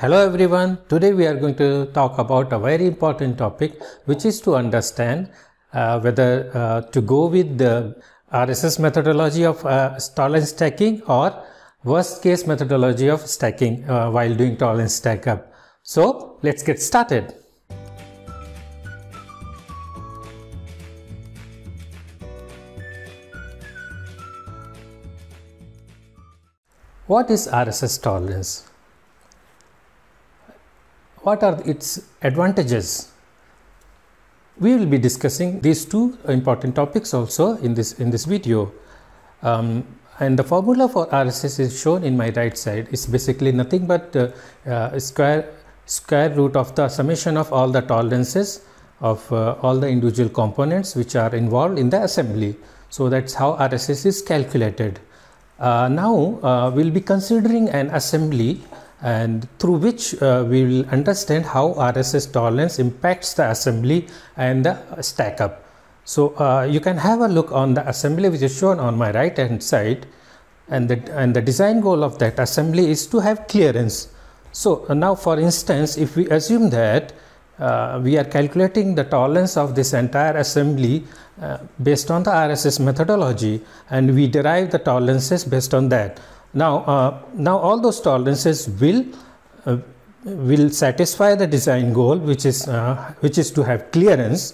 Hello everyone, today we are going to talk about a very important topic which is to understand uh, whether uh, to go with the RSS methodology of uh, tolerance stacking or worst case methodology of stacking uh, while doing tolerance stack up. So let's get started. What is RSS tolerance? What are its advantages? We will be discussing these two important topics also in this in this video. Um, and the formula for RSS is shown in my right side. It's basically nothing but uh, uh, square square root of the summation of all the tolerances of uh, all the individual components which are involved in the assembly. So that's how RSS is calculated. Uh, now uh, we'll be considering an assembly and through which uh, we will understand how RSS tolerance impacts the assembly and the stack up. So uh, you can have a look on the assembly which is shown on my right hand side and the, and the design goal of that assembly is to have clearance. So uh, now for instance if we assume that uh, we are calculating the tolerance of this entire assembly uh, based on the RSS methodology and we derive the tolerances based on that. Now, uh, now all those tolerances will uh, will satisfy the design goal, which is uh, which is to have clearance.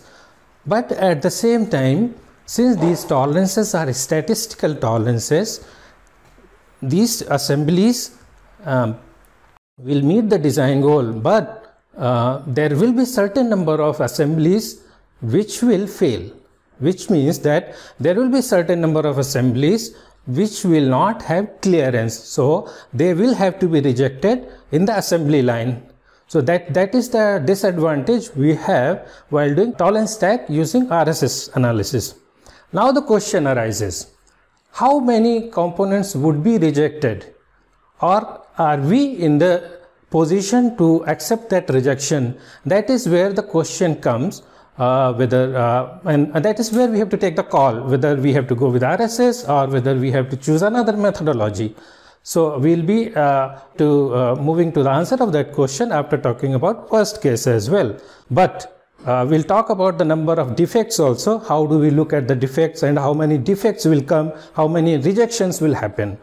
But at the same time, since these tolerances are statistical tolerances, these assemblies um, will meet the design goal, but uh, there will be certain number of assemblies which will fail, which means that there will be certain number of assemblies which will not have clearance. So they will have to be rejected in the assembly line. So that, that is the disadvantage we have while doing tolerance stack using RSS analysis. Now the question arises, how many components would be rejected or are we in the position to accept that rejection? That is where the question comes uh, whether uh, and, that is where we have to take the call whether we have to go with RSS or whether we have to choose another methodology. So we'll be uh, to uh, moving to the answer of that question after talking about worst case as well. But uh, we'll talk about the number of defects also. How do we look at the defects and how many defects will come? How many rejections will happen?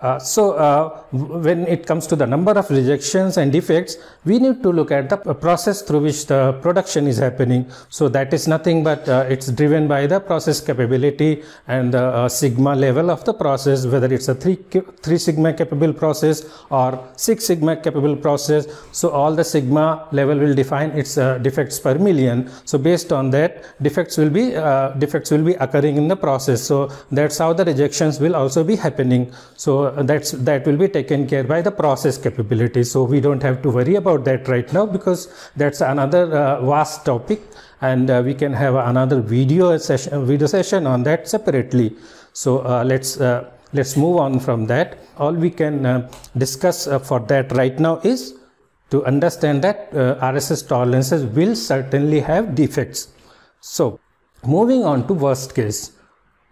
Uh, so uh, when it comes to the number of rejections and defects, we need to look at the process through which the production is happening. So that is nothing but uh, it's driven by the process capability and the uh, uh, sigma level of the process, whether it's a three, three sigma capable process or six sigma capable process. So all the sigma level will define its uh, defects per million. So based on that, defects will be defects will be occurring in the process. So that's how the rejections will also be happening. So uh, that's that will be taken care by the process capability so we don't have to worry about that right now because that's another uh, vast topic and uh, we can have another video session video session on that separately so uh, let's uh, let's move on from that all we can discuss for that right now is to understand that rss tolerances will certainly have defects so moving on to worst case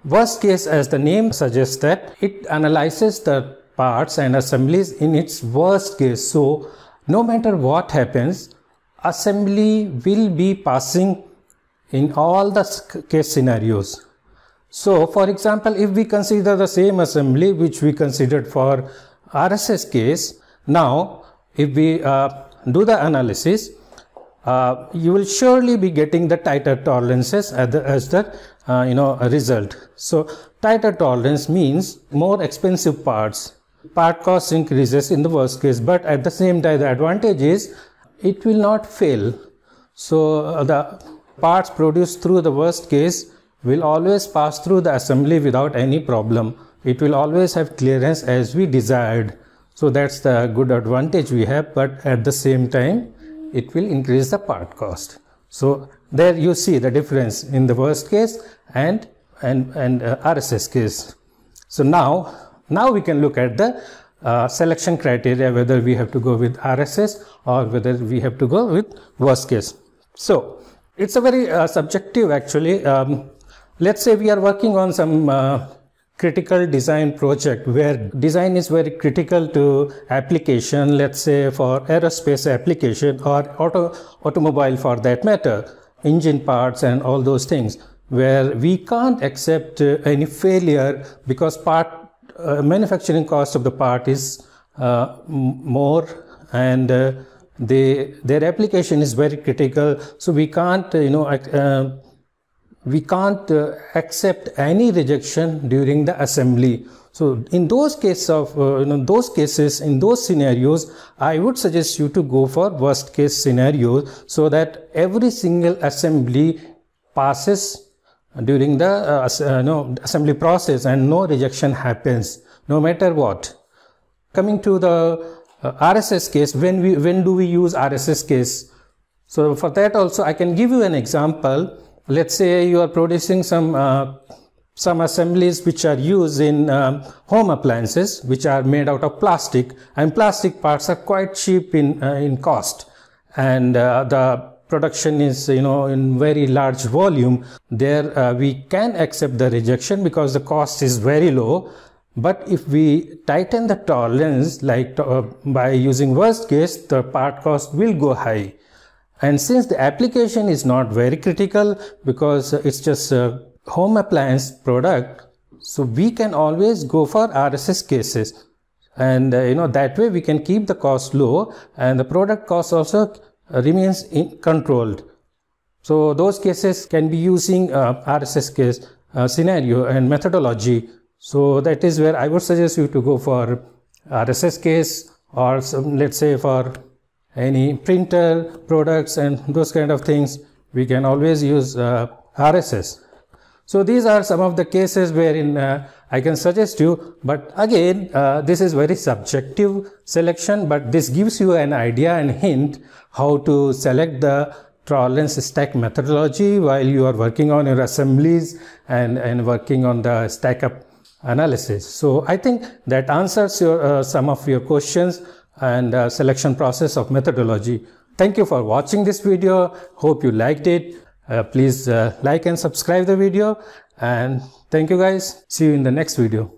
Worst case, as the name suggests that it analyzes the parts and assemblies in its worst case. So no matter what happens, assembly will be passing in all the case scenarios. So for example, if we consider the same assembly which we considered for RSS case, now if we uh, do the analysis, uh, you will surely be getting the tighter tolerances as the, as the uh, you know result. So tighter tolerance means more expensive parts. Part cost increases in the worst case, but at the same time the advantage is it will not fail. So uh, the parts produced through the worst case will always pass through the assembly without any problem. It will always have clearance as we desired. So that's the good advantage we have, but at the same time it will increase the part cost. So there you see the difference in the worst case and and and uh, RSS case. So now now we can look at the uh, selection criteria whether we have to go with RSS or whether we have to go with worst case. So it's a very uh, subjective actually. Um, let's say we are working on some uh, critical design project where design is very critical to application let's say for aerospace application or auto automobile for that matter engine parts and all those things where we can't accept uh, any failure because part uh, manufacturing cost of the part is uh, more and uh, they, their application is very critical so we can't you know uh, we can't uh, accept any rejection during the assembly. So in those cases of uh, you know, those cases in those scenarios, I would suggest you to go for worst case scenarios so that every single assembly passes during the uh, uh assembly process and no rejection happens no matter what. Coming to the uh, RSS case, when we when do we use RSS case? So for that also I can give you an example let's say you are producing some uh, some assemblies which are used in um, home appliances which are made out of plastic and plastic parts are quite cheap in uh, in cost and uh, the production is you know in very large volume there uh, we can accept the rejection because the cost is very low but if we tighten the tolerance like uh, by using worst case the part cost will go high and since the application is not very critical because it's just a home appliance product, so we can always go for RSS cases. And uh, you know, that way we can keep the cost low and the product cost also remains in controlled. So those cases can be using uh, RSS case uh, scenario and methodology. So that is where I would suggest you to go for RSS case or some, let's say for any printer products and those kind of things we can always use uh, RSS. So these are some of the cases wherein uh, I can suggest you but again uh, this is very subjective selection but this gives you an idea and hint how to select the tolerance stack methodology while you are working on your assemblies and, and working on the stack up analysis. So I think that answers your, uh, some of your questions and uh, selection process of methodology. Thank you for watching this video. Hope you liked it. Uh, please uh, like and subscribe the video and thank you guys. See you in the next video.